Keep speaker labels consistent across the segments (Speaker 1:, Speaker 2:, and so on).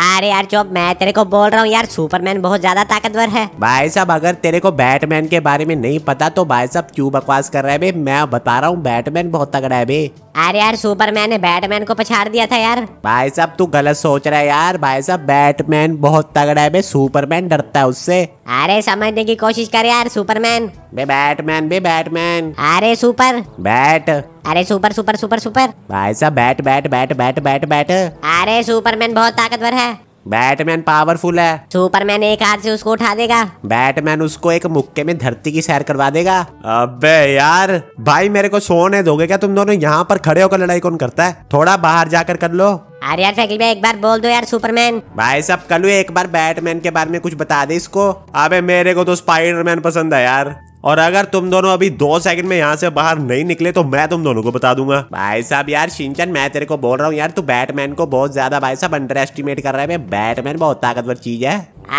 Speaker 1: अरे यार चुप मैं तेरे को बोल रहा हूँ यार सुपरमैन बहुत ज्यादा ताकतवर है
Speaker 2: भाई साहब अगर तेरे को बैटमैन के बारे में नहीं पता तो भाई साहब क्यों बकवास कर रहे हैं मैं बता रहा हूँ बैटमैन बहुत तगड़ा है बे
Speaker 1: अरे यार सुपरमैन ने बैटमैन को पछाड़ दिया था यार
Speaker 2: भाई साहब तू गलत सोच रहा है यार भाई साहब बैटमैन बहुत तगड़ा है बे सुपरमैन डरता है उससे
Speaker 1: अरे समझने की कोशिश कर यार सुपरमैन बे बैटमैन बे बैटमैन अरे सुपर बैट अरे सुपर सुपर सुपर सुपर
Speaker 2: भाई साहब bat bat bat bat bat bat
Speaker 1: अरे सुपरमैन बहुत ताकतवर है
Speaker 2: बैटमैन पावरफुल है
Speaker 1: सुपरमैन एक हाथ से उसको उठा देगा
Speaker 2: बैटमैन उसको एक मुक्के में धरती की सैर करवा देगा अबे यार भाई मेरे को सोने दोगे क्या तुम दोनों यहाँ पर खड़े होकर लड़ाई कौन करता है थोड़ा बाहर जाकर कर लो
Speaker 1: अरे यार फैकल एक बार बोल दो यार
Speaker 2: सुपरमैन भाई सब कलू एक बार बैटमैन के बारे में कुछ बता दे इसको अबे मेरे को तो स्पाइडरमैन पसंद है यार और अगर तुम दोनों अभी दो सेकंड में यहाँ से बाहर नहीं निकले तो मैं तुम दोनों को बता दूंगा भाई साहब यार शिंचन मैं तेरे को बोल रहा हूँ यार तू बैटमैन को बहुत ज्यादा भाई साहब अंडर एस्टिमेट कर रहा है बैटमैन बहुत ताकतवर चीज है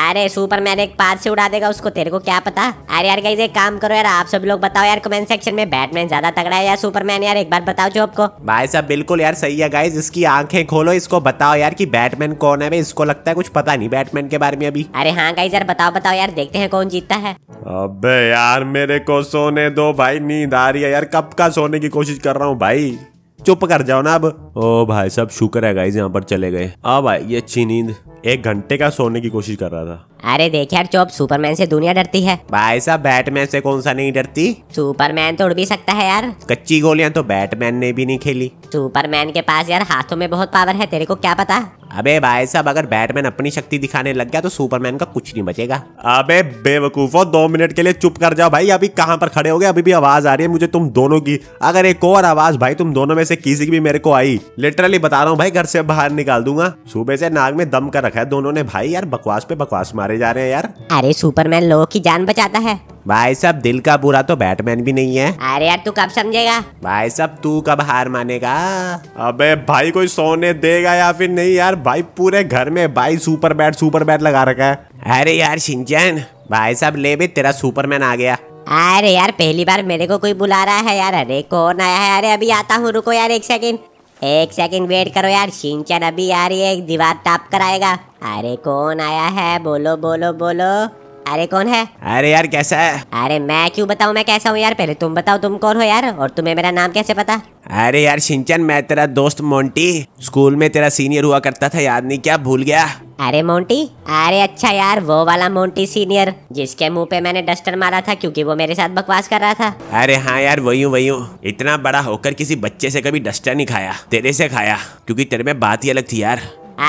Speaker 1: अरे सुपरमैन एक पार से उड़ा देगा उसको तेरे को क्या पता अरे यार गाइस एक काम करो यार आप सब लोग बताओ यार कमेंट सेक्शन में बैटमैन ज्यादा तगड़ा है या सुपरमैन यार एक बार बताओ जो आपको
Speaker 2: भाई साहब बिल्कुल यार सही है गाइज इसकी आंखें खोलो इसको बताओ यार कि बैटमैन कौन है इसको लगता है कुछ पता नहीं बैटमैन के बारे में अभी
Speaker 1: अरे हाँ गाइज यार बताओ बताओ यार देखते हैं कौन जीतता है
Speaker 2: अब यार मेरे को सोने दो भाई नींद आ रही है यार कब का सोने की कोशिश कर रहा हूँ भाई चुप कर जाओ ना अब ओ भाई सब शुक्र है गाइज यहाँ पर चले गए आ भाई ये अच्छी नींद एक घंटे का सोने की कोशिश कर रहा था
Speaker 1: अरे देख यार चौप सुपरमैन से दुनिया डरती है भाई साहब बैटमैन से कौन सा नहीं डरती सुपरमैन तो उड़ भी सकता है यार कच्ची गोलियां तो बैटमैन ने भी नहीं खेली सुपरमैन के पास यार हाथों में बहुत पावर है तेरे को क्या पता अबे भाई साहब
Speaker 2: अगर बैटमैन अपनी शक्ति दिखाने लग गया तो सुपरमैन का कुछ नहीं बचेगा अबे बेवकूफो दो मिनट के लिए चुप कर जाओ भाई अभी कहाँ पर खड़े हो गए अभी भी आवाज आ रही है मुझे तुम दोनों की अगर एक और आवाज भाई तुम दोनों में से किसी की भी मेरे को आई लिटरली बता रहा हूँ भाई घर से बाहर निकाल दूंगा सुबह से नाक में दम कर रखा है दोनों ने भाई यार बकवास पे बकवास मारे जा रहे हैं यार
Speaker 1: अरे सुपरमैन लोगों की जान बचाता है
Speaker 2: भाई साहब दिल का बुरा तो बैटमैन भी नहीं है
Speaker 1: अरे यार तू कब समझेगा
Speaker 2: भाई साहब तू कब हार मानेगा अबे भाई कोई सोने देगा या फिर नहीं यार भाई पूरे घर में भाई सुपर बैट सुपर बैट लगा रखा है अरे यार सिंचन भाई साहब ले भी तेरा
Speaker 1: सुपरमैन आ गया अरे यार पहली बार मेरे को कोई बुला रहा है यार अरे कौन आया है अरे अभी आता हूँ रुको यार एक सेकंड एक सेकंड वेट करो यार सिंचन अभी आ रही है दीवार टाप कराएगा अरे कौन आया है बोलो बोलो बोलो अरे कौन है अरे यार कैसा है अरे मैं क्यों बताऊँ मैं कैसा हूँ यार पहले तुम बताओ तुम कौन हो यार और तुम्हें मेरा नाम कैसे पता
Speaker 2: अरे यार सिंचन मैं तेरा दोस्त मोंटी स्कूल में तेरा सीनियर हुआ करता था याद नहीं क्या भूल गया अरे मोंटी
Speaker 1: अरे अच्छा यार वो वाला मोंटी सीनियर जिसके मुंह पे मैंने डस्टर मारा था क्योंकि वो मेरे साथ बकवास कर रहा था
Speaker 2: अरे हाँ यार वही हूँ वही हूँ इतना बड़ा होकर किसी बच्चे से कभी डस्टर नहीं खाया तेरे से खाया क्योंकि तेरे में बात ही अलग थी यार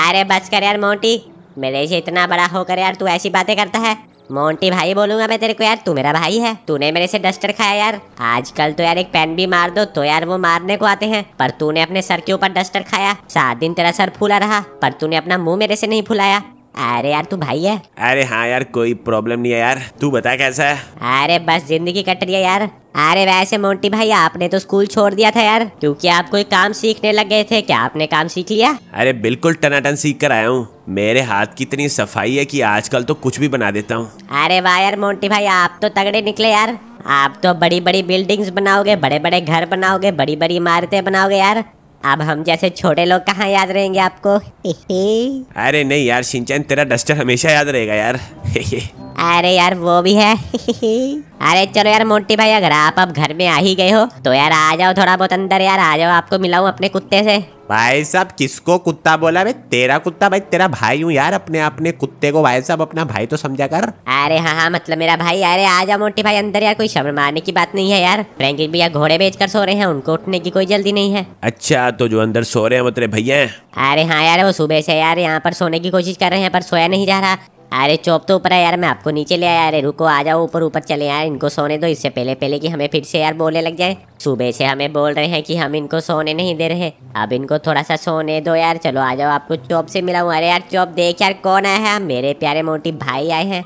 Speaker 1: अरे बस कर यार मोंटी मेरे से इतना बड़ा होकर यार तू ऐसी बातें करता है मोंटी भाई बोलूंगा मैं तेरे को यार तू मेरा भाई है तूने मेरे से डस्टर खाया यार आजकल तो यार एक पेन भी मार दो तो यार वो मारने को आते हैं पर तूने अपने सर के ऊपर डस्टर खाया सात दिन तेरा सर फूला रहा पर तूने अपना मुंह मेरे से नहीं फुलाया
Speaker 2: अरे यार तू भाई है अरे हाँ यार कोई प्रॉब्लम नहीं है यार तू बता कैसा है
Speaker 1: अरे बस जिंदगी कट रही है यार अरे वैसे मोंटी भाई आपने तो स्कूल छोड़ दिया था यार क्योंकि आप कोई काम सीखने लग गए थे क्या आपने काम सीख लिया
Speaker 2: अरे बिल्कुल टनाटन सीख कर आया हूँ मेरे हाथ की इतनी सफाई है कि आजकल तो कुछ भी बना देता हूँ
Speaker 1: अरे वाह यार मोन्टी भाई आप तो तगड़े निकले यार आप तो बड़ी बड़ी बिल्डिंग्स बनाओगे बड़े बड़े घर बनाओगे बड़ी बड़ी इमारतें बनाओगे यार अब हम जैसे छोटे लोग कहाँ याद रहेंगे आपको अरे
Speaker 2: नहीं यार सिंचन तेरा डस्टर हमेशा याद रहेगा यार
Speaker 1: अरे यार वो भी है अरे चलो यार मोटी भाई अगर आप अब घर में आ ही गए हो तो यार आ जाओ थोड़ा बहुत अंदर यार आ जाओ आपको मिलाऊं अपने कुत्ते से
Speaker 2: भाई साहब किसको कुत्ता बोला भाई तेरा कुत्ता भाई तेरा भाई हूँ यार अपने अपने कुत्ते को भाई साहब अपना भाई तो समझा कर
Speaker 1: अरे हाँ हाँ मतलब मेरा भाई अरे आ जा मोटी भाई अंदर यार कोई शब्द मारने की बात नहीं है यार फ्रेंकिन भैया घोड़े बेच कर सो रहे हैं उनको उठने की कोई जल्दी नहीं है
Speaker 2: अच्छा तो जो अंदर सो रहे हैं वो तेरे भैया
Speaker 1: अरे हाँ यार वो सुबह से यार यहाँ पर सोने की कोशिश कर रहे हैं पर सोया नहीं जा रहा अरे चौप तो ऊपर है यार मैं आपको नीचे ले आया अरे रुको आ जाओ ऊपर ऊपर चले यार इनको सोने दो इससे पहले पहले कि हमें फिर से यार बोलने लग जाए सुबह से हमें बोल रहे हैं कि हम इनको सोने नहीं दे रहे अब इनको थोड़ा सा सोने दो यार चलो आ जाओ आपको चौप से मिला हूँ अरे यार चौप देख यार कौन आया है मेरे प्यारे मोटी भाई आए हैं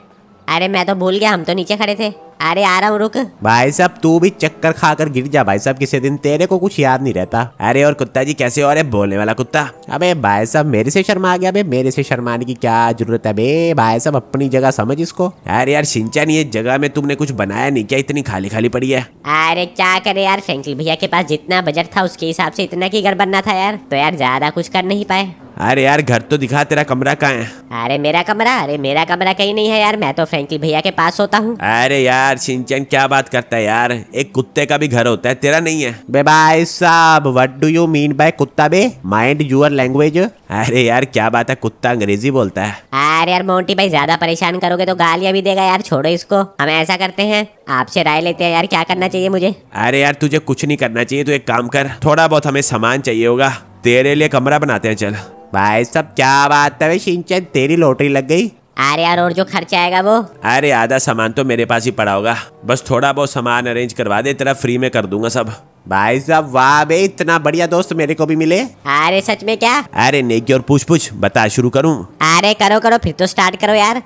Speaker 1: अरे मैं तो भूल गया हम तो नीचे खड़े थे अरे आ रहा हूँ रुक
Speaker 2: भाई साहब तू भी चक्कर खाकर गिर जा भाई साहब किसी दिन तेरे को कुछ याद नहीं रहता अरे और कुत्ता जी कैसे और बोलने वाला कुत्ता अबे भाई साहब मेरे से शर्मा आ गया अबे मेरे से शर्माने की क्या जरूरत है बे भाई साहब अपनी जगह समझ इसको अरे यार सिंचन ये जगह में तुमने कुछ बनाया नहीं क्या इतनी खाली खाली पड़ी है
Speaker 1: अरे क्या करे यार फ्रेंकली भैया के पास जितना बजट था उसके हिसाब से इतना की घर बनना था यार तो यार ज्यादा कुछ कर नहीं पाए
Speaker 2: अरे यार घर तो दिखा तेरा कमरा कहाँ है
Speaker 1: अरे मेरा कमरा अरे मेरा कमरा कहीं नहीं है यार मैं तो फ्रेंकली भैया के पास होता हूँ
Speaker 2: अरे यार सिंचन क्या बात करता है यार एक कुत्ते का भी घर होता है तेरा नहीं है बे भाई साहब what do you mean by कुत्ता बे माइंड यूर लैंग्वेज अरे यार क्या बात है कुत्ता अंग्रेजी बोलता है
Speaker 1: अरे यार मोन्टी भाई ज्यादा परेशान करोगे तो गालियाँ भी देगा यार छोड़ो इसको हम ऐसा करते हैं आपसे राय लेते हैं यार क्या करना चाहिए मुझे
Speaker 2: अरे यार तुझे कुछ नहीं करना चाहिए तू एक काम कर थोड़ा बहुत हमें सामान चाहिए होगा तेरे लिए कमरा बनाते हैं चल भाई सब क्या बात है सिंचन
Speaker 1: तेरी लोटरी लग गई अरे यार और जो खर्चा आएगा वो
Speaker 2: अरे आधा सामान तो मेरे पास ही पड़ा होगा बस थोड़ा बहुत सामान अरेंज करवा दे तेरा फ्री में कर दूंगा सब भाई साहब वाह बे इतना बढ़िया दोस्त मेरे को भी
Speaker 1: मिले अरे सच में क्या
Speaker 2: अरे नेकी और पूछ पूछ बता शुरू करूँ
Speaker 1: अरे करो करो फिर तो स्टार्ट करो यार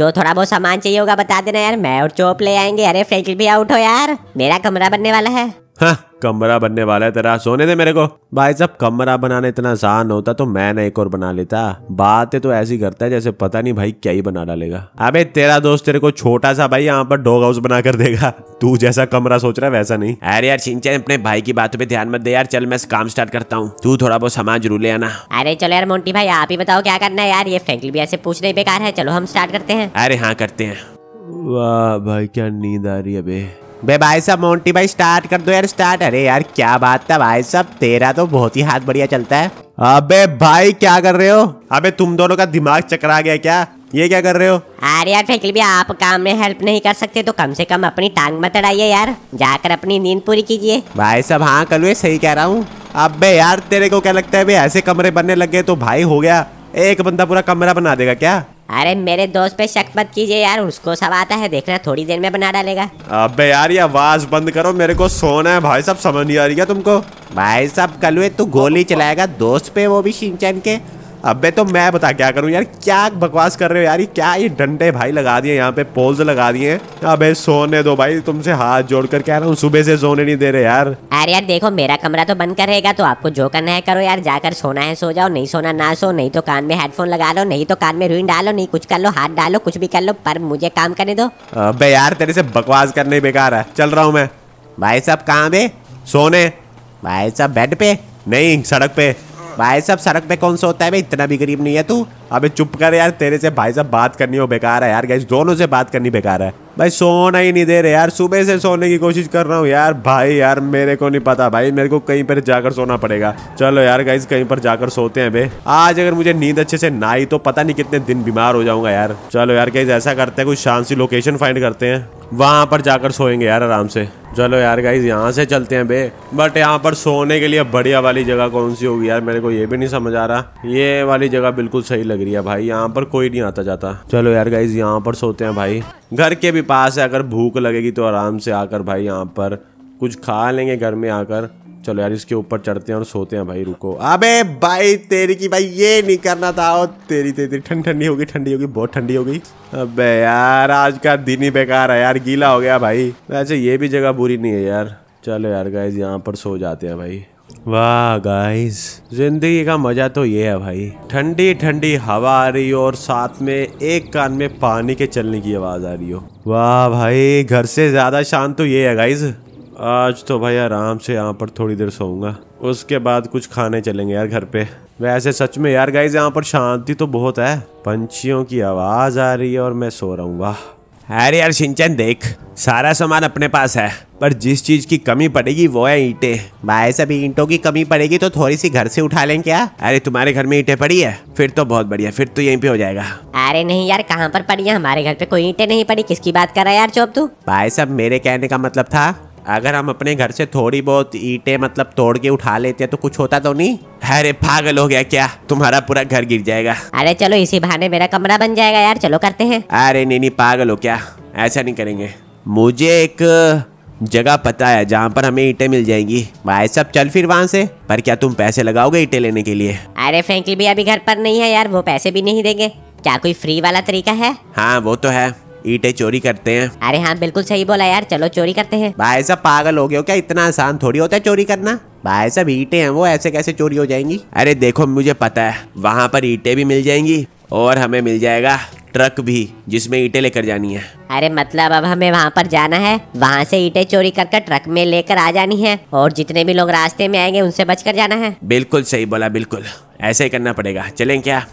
Speaker 1: जो थोड़ा बहुत सामान चाहिए होगा बता देना यार मैं और चोप ले आएंगे अरे फ्रेंकल भी आउट हो यार मेरा कमरा बनने वाला है
Speaker 2: हाँ कमरा बनने वाला है तेरा सोने दे मेरे को भाई सब कमरा बनाना इतना आसान होता तो मैं एक और बना लेता बातें तो ऐसी करता है जैसे पता नहीं भाई क्या ही बना डालेगा अबे तेरा दोस्त तेरे को छोटा सा भाई यहाँ पर डॉग हाउस बना कर देगा तू जैसा कमरा सोच रहा है वैसा नहीं अरे यार सिंचन अपने भाई की बातों पर ध्यान मत दे यार चल मैं काम स्टार्ट करता हूँ तू थोड़ा बहुत सामान जरूर ले आना
Speaker 1: अरे चलो यार मोन्टी भाई आप ही बताओ क्या करना है यार ये फ्रेंकली भी ऐसे पूछने बेकार है चलो हम स्टार्ट करते हैं
Speaker 2: अरे हाँ करते हैं वाह भाई क्या नींद आ रही है बे भाई साहब मोन्टी भाई स्टार्ट कर दो यार स्टार्ट अरे यार क्या बात है भाई साहब तेरा तो बहुत ही हाथ बढ़िया चलता है अबे भाई क्या कर रहे हो अबे तुम दोनों का दिमाग चकरा गया क्या ये क्या कर रहे हो
Speaker 1: अरे यार फैकल भी आप काम में हेल्प नहीं कर सकते तो कम से कम अपनी टांग मत अड़ाइए यार जाकर अपनी नींद पूरी कीजिए
Speaker 2: भाई साहब हाँ कल सही कह रहा हूँ अबे यार तेरे को क्या लगता है ऐसे कमरे बनने लगे तो भाई हो गया एक बंदा पूरा कमरा बना देगा क्या
Speaker 1: अरे मेरे दोस्त पे शक मत कीजिए यार उसको सब आता है देखना थोड़ी देर में बना डालेगा
Speaker 2: अबे यार ये आवाज बंद करो मेरे को सोना है भाई साहब समझ नहीं आ रही है तुमको भाई साहब कल तू गोली चलाएगा दोस्त पे वो भी सिंचन के अबे तो मैं बता क्या करूँ यार क्या बकवास कर रहे हो यार ये क्या ये डंडे भाई लगा दिए यहाँ पे पोल्स लगा दिए अबे सोने दो भाई तुमसे हाथ जोड़कर कह रहा हूँ सुबह से सोने नहीं दे रहे यार
Speaker 1: अरे यार देखो मेरा कमरा तो बंद करेगा तो आपको जो करना है करो यार जाकर सोना है सो जाओ नहीं सोना ना सो नहीं तो कान में हेडफोन लगा लो नहीं तो कान में रुई डालो नहीं कुछ कर लो हाथ डालो कुछ भी कर लो पर मुझे काम करने दो
Speaker 2: अबे यार तेरे से बकवास करने बेकार है चल रहा हूँ मैं भाई साहब कहाँ पे सोने भाई साहब बेड पे नहीं सड़क पे भाई साहब सड़क पे कौन सा होता है भाई इतना भी गरीब नहीं है तू अबे चुप कर यार तेरे से भाई साहब बात करनी हो बेकार है यार गैस दोनों से बात करनी बेकार है भाई सोना ही नहीं दे रहे यार सुबह से सोने की कोशिश कर रहा हूँ यार भाई यार मेरे को नहीं पता भाई मेरे को कहीं पर जाकर सोना पड़ेगा चलो यार गाइज कहीं पर जाकर सोते हैं भाई आज अगर मुझे नींद अच्छे से ना आई तो पता नहीं कितने दिन बीमार हो जाऊंगा यार चलो यार गाइज ऐसा करते हैं कुछ शांत सी लोकेशन फाइंड करते हैं वहाँ पर जाकर सोएंगे यार आराम से चलो यार गाइज यहाँ से चलते हैं बे बट यहाँ पर सोने के लिए बढ़िया वाली जगह कौन सी होगी यार मेरे को ये भी नहीं समझ आ रहा ये वाली जगह बिल्कुल सही लग रही है भाई यहाँ पर कोई नहीं आता जाता चलो यार गाइज यहाँ पर सोते हैं भाई घर के भी पास है अगर भूख लगेगी तो आराम से आकर भाई यहाँ पर कुछ खा लेंगे घर में आकर चलो यार इसके ऊपर चढ़ते हैं और सोते हैं भाई रुको अबे भाई तेरी की भाई ये नहीं करना था और तेरी तेरी ठंड ठंडी होगी ठंडी होगी बहुत ठंडी हो गई अबे यार आज का दिन ही बेकार है यार गीला हो गया भाई वैसे ये भी जगह बुरी नहीं है यार चलो यार गाइज यहाँ पर सो जाते हैं भाई वाह गाइस जिंदगी का मजा तो ये है भाई ठंडी ठंडी हवा आ रही हो और साथ में एक कान में पानी के चलने की आवाज आ रही हो वाह भाई घर से ज्यादा शांत तो ये है गाइस आज तो भाई आराम से यहाँ पर थोड़ी देर सोऊंगा उसके बाद कुछ खाने चलेंगे यार घर पे वैसे सच में यार गाइज यहाँ पर शांति तो बहुत है पंछियों की आवाज आ रही है और मैं सो रहा हूँ वाह अरे यार सिंचन देख सारा सामान अपने पास है पर जिस चीज की कमी पड़ेगी वो है ईटे भाई सब ईंटों की कमी पड़ेगी तो थोड़ी सी घर से उठा लें क्या अरे तुम्हारे घर में ईटे पड़ी है फिर तो बहुत बढ़िया फिर तो यहीं पे हो जाएगा
Speaker 1: अरे नहीं यार कहाँ पर पड़ी है हमारे घर पे कोई ईटे नहीं पड़ी किसकी बात कर रहा है यार चौब तू
Speaker 2: भाई सब मेरे कहने का मतलब था अगर हम अपने घर से थोड़ी बहुत ईटे मतलब तोड़ के उठा लेते हैं तो कुछ होता तो नहीं अरे पागल हो गया क्या तुम्हारा पूरा घर गिर जाएगा
Speaker 1: अरे चलो इसी बहाने मेरा कमरा बन जाएगा यार चलो करते हैं
Speaker 2: अरे नहीं नहीं पागल हो क्या ऐसा नहीं करेंगे मुझे एक जगह पता है जहाँ पर हमें ईटे मिल जाएंगी भाई सब चल फिर वहाँ से पर क्या तुम पैसे लगाओगे ईटे लेने के लिए
Speaker 1: अरे फ्रेंकली भी अभी घर पर नहीं है यार वो पैसे भी नहीं देंगे क्या कोई फ्री वाला तरीका है
Speaker 2: हाँ वो तो है ईटे चोरी करते हैं अरे हाँ बिल्कुल सही बोला यार चलो चोरी करते हैं भाई साहब पागल हो गए हो क्या इतना आसान थोड़ी होता है चोरी करना भाई साहब ईटे
Speaker 1: हैं वो ऐसे कैसे चोरी हो जाएंगी
Speaker 2: अरे देखो मुझे पता है वहाँ पर ईटे भी मिल जाएंगी और हमें मिल जाएगा ट्रक भी जिसमें ईटे लेकर जानी है
Speaker 1: अरे मतलब अब हमें वहाँ पर जाना है वहाँ से ईटे चोरी कर कर ट्रक में लेकर आ जानी है और जितने भी लोग रास्ते में आएंगे उनसे बच कर जाना है
Speaker 2: बिल्कुल सही बोला बिल्कुल ऐसे ही करना पड़ेगा चलें क्या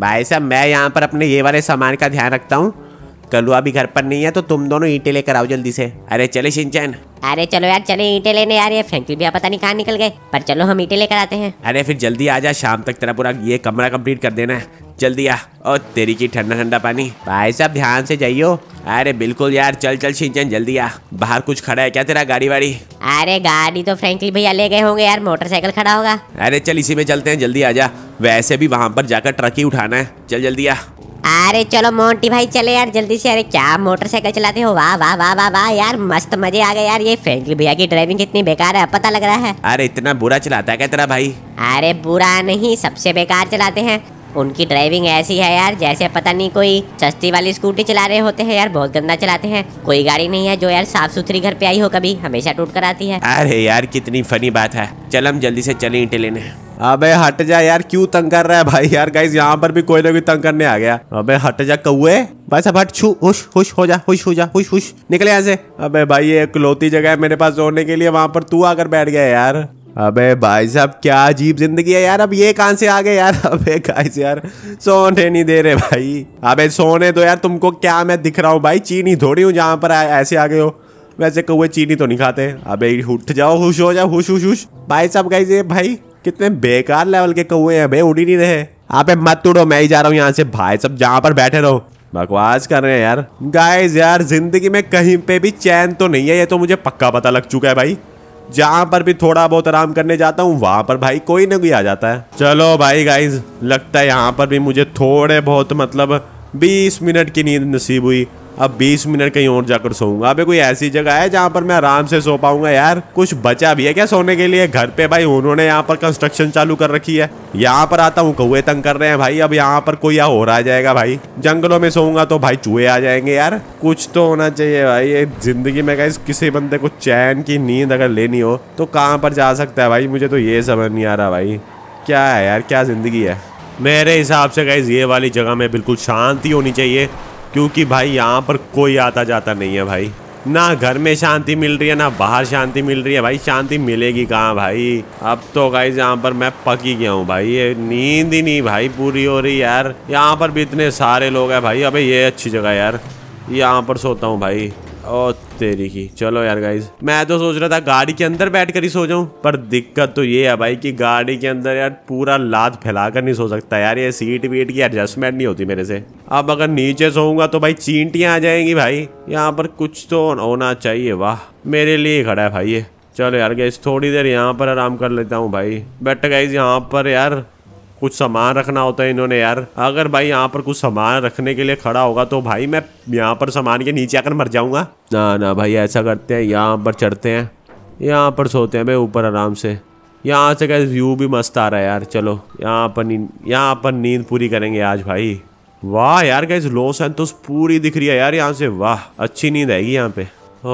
Speaker 2: भाई साहब मैं यहाँ पर अपने ये वाले सामान का ध्यान रखता हूँ कलुआ भी घर पर नहीं है तो तुम दोनों ईंटे लेकर आओ जल्दी से अरे चले सिंचन
Speaker 1: अरे चलो यार चले ईटे लेने आ रही है भी भैया पता नहीं कहाँ निकल गए पर चलो हम ईटे लेकर आते हैं
Speaker 2: अरे फिर जल्दी आ जा शाम तक तेरा पूरा ये कमरा कंप्लीट कर देना जल्दी आ और तेरी की ठंडा ठंडा पानी भाई साहब ध्यान से जाइयो अरे बिल्कुल यार चल चल सिंचन जल्दी आ बाहर कुछ खड़ा है क्या तेरा गाड़ी वाड़ी
Speaker 1: अरे गाड़ी तो फ्रेंकली भैया ले गए होंगे यार मोटरसाइकिल खड़ा होगा
Speaker 2: अरे चल इसी में चलते हैं जल्दी आ जा वैसे भी वहाँ पर जाकर ट्रक ही उठाना है चल जल्दी आ
Speaker 1: अरे चलो मोंटी भाई चले यार जल्दी से अरे क्या मोटरसाइकिल चलाते हो वाह वाह वाह वाह वाह यार मस्त मजे आ गए यार ये फ्रेंकली भैया की ड्राइविंग कितनी बेकार है पता लग रहा है
Speaker 2: अरे इतना बुरा चलाता है क्या तेरा भाई
Speaker 1: अरे बुरा नहीं सबसे बेकार चलाते हैं उनकी ड्राइविंग ऐसी है यार जैसे पता नहीं कोई सस्ती वाली स्कूटी चला रहे होते हैं यार बहुत गंदा चलाते हैं कोई गाड़ी नहीं है जो यार साफ सुथरी घर पे आई हो कभी हमेशा टूट कर आती है अरे
Speaker 2: यार कितनी फनी बात है चल हम जल्दी से चले इंटे लेने अबे हट जा यार क्यों तंग कर रहा है भाई यार गाइज यहाँ पर भी कोई ना कोई तंग करने आ गया अबे हट जा कौए भाई साहब हट छू हुश हुश हो जा हुश हो जा हुश हुश निकले यहाँ से अबे भाई ये इकलौती जगह है मेरे पास सोने के लिए वहां पर तू आकर बैठ गया यार अबे भाई साहब क्या अजीब जिंदगी है यार अब ये कहां से आ गए यार अबे गाइस यार सोने नहीं दे रहे भाई अबे सोने दो यार तुमको क्या मैं दिख रहा हूँ भाई चीनी थोड़ी हूँ जहाँ पर ऐसे आ गए हो वैसे कौए चीनी तो नहीं खाते अबे उठ जाओ हुश हो जाओ हुश हुश हुश भाई साहब गाइस ये भाई कितने बेकार लेवल के कौए हैं भाई उड़ ही नहीं रहे आप मत उड़ो मैं ही जा रहा हूँ यहाँ से भाई सब जहाँ पर बैठे रहो बकवास कर रहे हैं यार गाइस यार जिंदगी में कहीं पे भी चैन तो नहीं है ये तो मुझे पक्का पता लग चुका है भाई जहाँ पर भी थोड़ा बहुत आराम करने जाता हूँ वहाँ पर भाई कोई ना कोई आ जाता है चलो भाई गाइज लगता है यहाँ पर भी मुझे थोड़े बहुत मतलब 20 मिनट की नींद नसीब हुई अब बीस मिनट कहीं और जाकर सोऊंगा अबे कोई ऐसी जगह है जहाँ पर मैं आराम से सो पाऊंगा यार कुछ बचा भी है क्या सोने के लिए घर पे भाई उन्होंने यहाँ पर कंस्ट्रक्शन चालू कर रखी है यहाँ पर आता हूँ कौए तंग कर रहे हैं भाई अब यहाँ पर कोई यहाँ और आ जाएगा भाई जंगलों में सोऊंगा तो भाई चूहे आ जाएंगे यार कुछ तो होना चाहिए भाई ये जिंदगी में कहीं किसी बंदे को चैन की नींद अगर लेनी हो तो कहाँ पर जा सकता है भाई मुझे तो ये समझ नहीं आ रहा भाई क्या है यार क्या ज़िंदगी है मेरे हिसाब से गाइज ये वाली जगह में बिल्कुल शांति होनी चाहिए क्योंकि भाई यहाँ पर कोई आता जाता नहीं है भाई ना घर में शांति मिल रही है ना बाहर शांति मिल रही है भाई शांति मिलेगी कहाँ भाई अब तो गाइज यहाँ पर मैं पक ही गया हूँ भाई ये नींद ही नहीं भाई पूरी हो रही यार यहाँ पर भी इतने सारे लोग हैं भाई अबे ये अच्छी जगह यार यहाँ पर सोता हूँ भाई ओ तेरी की चलो यार गाइज मैं तो सोच रहा था गाड़ी के अंदर बैठ कर ही सो जाऊं पर दिक्कत तो ये है भाई कि गाड़ी के अंदर यार पूरा लात फैला कर नहीं सो सकता यार ये सीट वीट की एडजस्टमेंट नहीं होती मेरे से अब अगर नीचे सोऊंगा तो भाई चींटियाँ आ जाएंगी भाई यहाँ पर कुछ तो होना चाहिए वाह मेरे लिए खड़ा है भाई ये चलो यार गाइज थोड़ी देर यहाँ पर आराम कर लेता हूँ भाई बैठ गाइज यहाँ पर यार कुछ सामान रखना होता है इन्होंने यार अगर भाई यहाँ पर कुछ सामान रखने के लिए खड़ा होगा तो भाई मैं यहाँ पर सामान के नीचे आकर मर जाऊँगा ना ना भाई ऐसा करते हैं यहाँ पर चढ़ते हैं यहाँ पर सोते हैं भाई ऊपर आराम से यहाँ से क्या व्यू भी मस्त आ रहा है यार चलो यहाँ पर नींद यहाँ पर नींद पूरी करेंगे आज भाई वाह यार गाइज लॉस एंटोस पूरी दिख रही है यार यहाँ से वाह अच्छी नींद आएगी यहाँ पे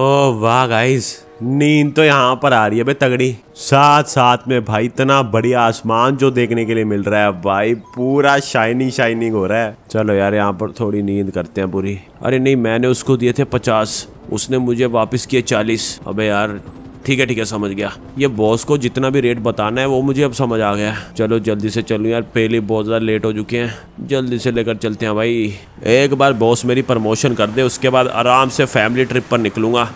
Speaker 2: ओह वाह गाइज़ नींद तो यहाँ पर आ रही है भाई तगड़ी साथ साथ में भाई इतना बढ़िया आसमान जो देखने के लिए मिल रहा है भाई पूरा शाइनिंग शाइनिंग हो रहा है चलो यार यहाँ पर थोड़ी नींद करते हैं पूरी अरे नहीं मैंने उसको दिए थे पचास उसने मुझे वापस किए चालीस अबे यार ठीक है ठीक है समझ गया ये बॉस को जितना भी रेट बताना है वो मुझे अब समझ आ गया चलो जल्दी से चलूँ यार पहले बहुत ज़्यादा लेट हो चुके हैं जल्दी से लेकर चलते हैं भाई एक बार बॉस मेरी प्रमोशन कर दे उसके बाद आराम से फैमिली ट्रिप पर निकलूँगा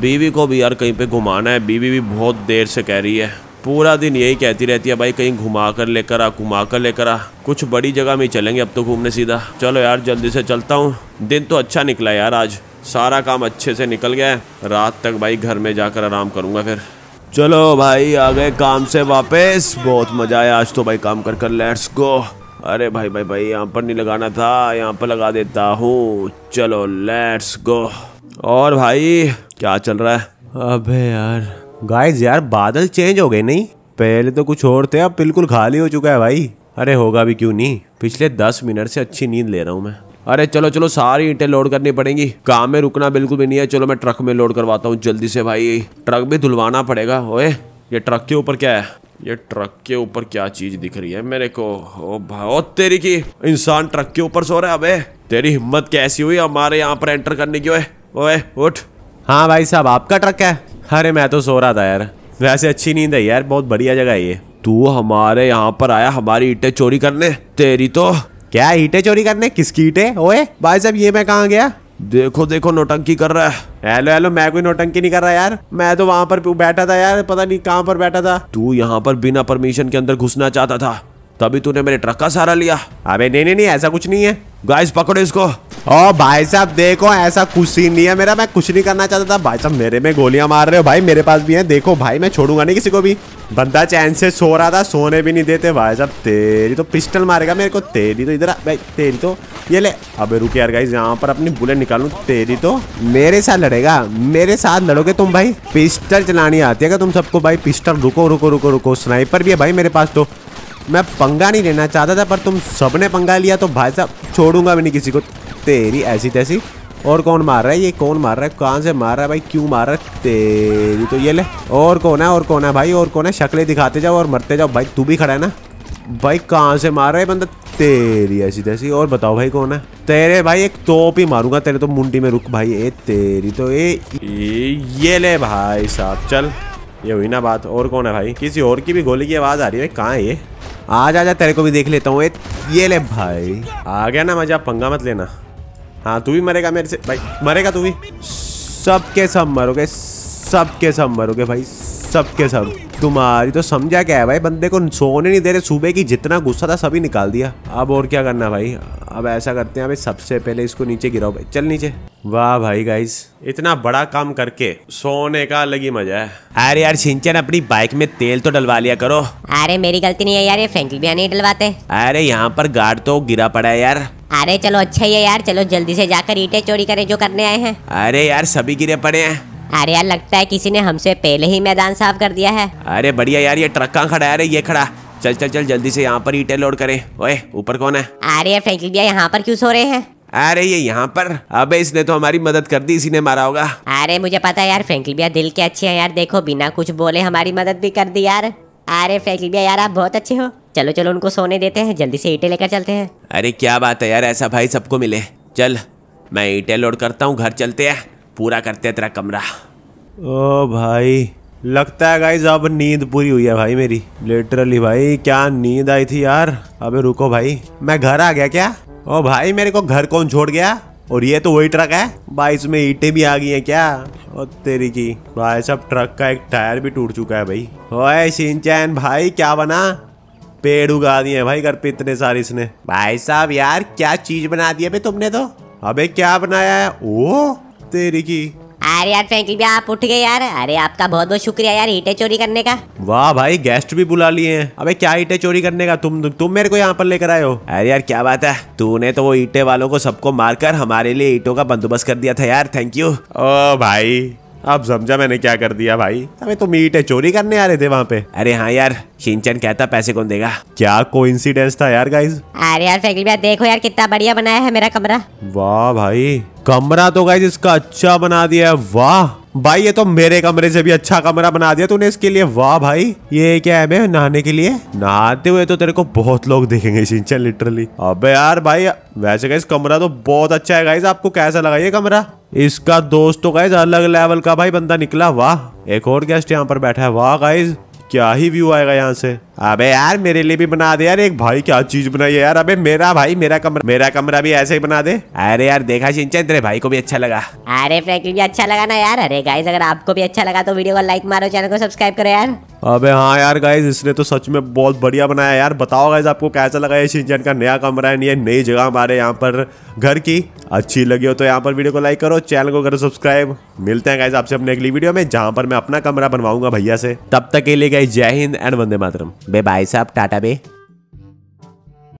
Speaker 2: बीवी को भी यार कहीं पे घुमाना है बीवी भी बहुत देर से कह रही है पूरा दिन यही कहती रहती है भाई कहीं घुमा कर लेकर आ घुमा कर लेकर आ कुछ बड़ी जगह में चलेंगे अब तो घूमने सीधा चलो यार जल्दी से चलता हूँ दिन तो अच्छा निकला यार आज सारा काम अच्छे से निकल गया है रात तक भाई घर में जाकर आराम करूँगा फिर चलो भाई आ गए काम से वापस बहुत मजा आया आज तो भाई काम कर कर लेट्स गो अरे भाई भाई भाई यहाँ पर नहीं लगाना था यहाँ पर लगा देता हूँ चलो लेट्स गो और भाई क्या चल रहा है अबे यार गाइस यार बादल चेंज हो गए नहीं पहले तो कुछ और थे अब बिल्कुल खाली हो चुका है भाई अरे होगा भी क्यों नहीं पिछले दस मिनट से अच्छी नींद ले रहा हूँ मैं अरे चलो चलो सारी ईंटें लोड करनी पड़ेंगी काम में रुकना बिल्कुल भी नहीं है चलो मैं ट्रक में लोड करवाता हूँ जल्दी से भाई ट्रक भी धुलवाना पड़ेगा ओए ये ट्रक के ऊपर क्या है ये ट्रक के ऊपर क्या चीज दिख रही है मेरे को ओ बहुत तेरी की इंसान ट्रक के ऊपर सो रहा है अबे तेरी हिम्मत कैसी हुई हमारे यहाँ पर एंटर करने की ओए उठ हाँ भाई साहब आपका ट्रक है अरे मैं तो सो रहा था यार वैसे अच्छी नींद है यार बहुत बढ़िया जगह है ये तू हमारे यहाँ पर आया हमारी ईटे चोरी करने तेरी तो क्या ईटे चोरी करने किसकी ईटे ओए भाई साहब ये मैं कहाँ गया देखो देखो नोटंकी कर रहा है हेलो हेलो मैं कोई नोटंकी नहीं कर रहा यार मैं तो वहां पर बैठा था यार पता नहीं कहाँ पर बैठा था तू यहाँ पर बिना परमिशन के अंदर घुसना चाहता था तभी तूने मेरे ट्रक का सहारा लिया अबे नहीं नहीं नहीं ऐसा कुछ नहीं है गाइस पकड़ो इसको ओ भाई साहब देखो ऐसा कुछ ही नहीं है मेरा मैं कुछ नहीं करना चाहता था भाई साहब मेरे में गोलियां मार रहे हो भाई मेरे पास भी है देखो भाई मैं छोड़ूंगा नहीं किसी को भी बंदा चैन से सो रहा था सोने भी नहीं देते भाई साहब तेरी तो पिस्टल मारेगा मेरे को तेरी तो इधर भाई तेरी तो ये ले अबे रुके यार गाइस यहाँ पर अपनी बुलेट निकालू तेरी तो मेरे साथ लड़ेगा मेरे साथ लड़ोगे तुम भाई पिस्टल चलानी आती है तुम सबको भाई पिस्टल रुको रुको रुको रुको स्नाइपर भी है भाई मेरे पास तो मैं पंगा नहीं लेना चाहता था पर तुम सबने पंगा लिया तो भाई साहब छोड़ूंगा भी नहीं किसी को तेरी ऐसी तैसी और कौन मार रहा है ये कौन मार रहा है कहाँ से मार रहा है भाई क्यों मार रहा है तेरी तो ये ले और कौन है और कौन है भाई और कौन है शक्लें दिखाते जाओ और मरते जाओ भाई तू भी खड़ा है ना भाई कहाँ से मार रहा है बंदा तेरी ऐसी तैसी और बताओ भाई कौन है तेरे भाई एक तोप ही मारूंगा तेरे तो मुंडी में रुक भाई ए तेरी तो ए ये ले भाई साहब चल ये हुई ना बात और कौन है भाई किसी और की भी गोली की आवाज़ आ रही है कहाँ है ये आ जा तेरे को भी देख लेता हूँ ये ले भाई आ गया ना मजा पंगा मत लेना हाँ तू भी मरेगा मेरे से भाई मरेगा तू भी सब के सब मरोगे सब के सब मरोगे भाई सब के सब तुम्हारी तो समझा क्या है भाई बंदे को सोने नहीं दे रहे सुबह की जितना गुस्सा था सभी निकाल दिया अब और क्या करना भाई अब ऐसा करते हैं भाई सबसे पहले इसको नीचे गिराओ भाई चल नीचे वाह भाई गाइस इतना बड़ा काम करके सोने का अलग ही मजा है अरे यार सिंचन अपनी बाइक में तेल तो डलवा लिया करो
Speaker 1: अरे मेरी गलती नहीं है यार ये फ्रेंकल भी नहीं डलवाते
Speaker 2: अरे यहाँ पर गार्ड तो गिरा पड़ा है यार
Speaker 1: अरे चलो अच्छा ही है यार चलो जल्दी से जाकर ईटे चोरी करे जो करने आए हैं
Speaker 2: अरे यार सभी गिरे पड़े हैं
Speaker 1: अरे यार लगता है किसी ने हमसे पहले ही मैदान साफ कर दिया है
Speaker 2: अरे बढ़िया यार ये ट्रक कहाँ खड़ा है ये खड़ा चल चल चल जल्दी से यहाँ पर ईटे लोड करे ओए ऊपर कौन है
Speaker 1: अरे फ्रेंकल भैया यहाँ पर क्यों सो रहे हैं
Speaker 2: अरे ये यहाँ पर अबे इसने तो हमारी मदद कर दी इसी ने मारा होगा
Speaker 1: अरे मुझे पता है यार फ्रेंकल भैया दिल के अच्छे हैं यार देखो बिना कुछ बोले हमारी मदद भी कर दी यार अरे फ्रेंकल भैया यार आप बहुत अच्छे हो चलो चलो उनको सोने देते हैं जल्दी से ईटे लेकर चलते हैं
Speaker 2: अरे क्या बात है यार ऐसा भाई सबको मिले चल मैं ईटे लोड करता हूँ घर चलते हैं पूरा करते हैं तेरा कमरा ओ भाई लगता है गाइज अब नींद पूरी हुई है भाई मेरी लिटरली भाई क्या नींद आई थी यार अबे रुको भाई मैं घर आ गया क्या ओ भाई मेरे को घर कौन छोड़ गया और ये तो वही ट्रक है भाई इसमें ईटे भी आ गई है क्या ओ तेरी की भाई सब ट्रक का एक टायर भी टूट चुका है भाई ओए सिंचैन भाई क्या बना पेड़ उगा दिए हैं भाई घर पे इतने सारे इसने भाई साहब यार क्या चीज बना दी है तुमने तो अबे क्या बनाया है ओ तेरी की
Speaker 1: अरे यार फ्रेंकली भी आप उठ गए यार अरे आपका बहुत बहुत शुक्रिया यार ईटे चोरी करने का
Speaker 2: वाह भाई गेस्ट भी बुला लिए हैं अबे क्या ईटे चोरी करने का तुम तुम मेरे को यहाँ पर लेकर आए हो अरे यार क्या बात है तूने तो वो ईटे वालों को सबको मारकर हमारे लिए ईटों का बंदोबस्त कर दिया था यार थैंक यू ओ भाई अब समझा मैंने क्या कर दिया भाई हमें तो मीट है चोरी करने आ रहे थे वहाँ पे अरे हाँ यार शिंचन कहता पैसे कौन देगा क्या कोइंसिडेंस था यार गाइज
Speaker 1: अरे यार देखो यार कितना बढ़िया बनाया है मेरा कमरा
Speaker 2: वाह भाई कमरा तो गाइज इसका अच्छा बना दिया है वाह भाई ये तो मेरे कमरे से भी अच्छा कमरा बना दिया तूने इसके लिए वाह भाई ये क्या है नहाने के लिए नहाते हुए तो तेरे को बहुत लोग देखेंगे सिंचन लिटरली अबे यार भाई वैसे गाइस कमरा तो बहुत अच्छा है गाइस आपको कैसा लगा ये कमरा इसका दोस्त तो गाइस अलग लेवल का भाई बंदा निकला वाह एक और गेस्ट यहाँ पर बैठा है वाह गाइज क्या ही व्यू आएगा यहाँ से अबे यार मेरे लिए भी बना दे यार एक भाई क्या चीज बनाई है यार अबे मेरा भाई मेरा कमरा मेरा कमरा भी ऐसे ही बना दे अरे यार देखा सिंचन तेरे भाई को भी अच्छा लगा
Speaker 1: अरे फ्रैंकलिन भी अच्छा लगा ना यार अरे गाइज अगर आपको भी अच्छा लगा तो वीडियो को लाइक मारो चैनल को सब्सक्राइब करो यार
Speaker 2: अबे हाँ यार गाइज इसने तो सच में बहुत बढ़िया बनाया यार बताओ गाइज आपको कैसा लगा ये सिंचन का नया कमरा है नई जगह हमारे यहाँ पर घर की अच्छी लगी हो तो यहाँ पर वीडियो को लाइक करो चैनल को करो सब्सक्राइब मिलते हैं गाइज आपसे अपने अगली वीडियो में जहाँ पर मैं अपना कमरा बनवाऊंगा भैया से तब तक के लिए गाइज जय हिंद एंड वंदे मातरम बे भाई साहब टाटा बे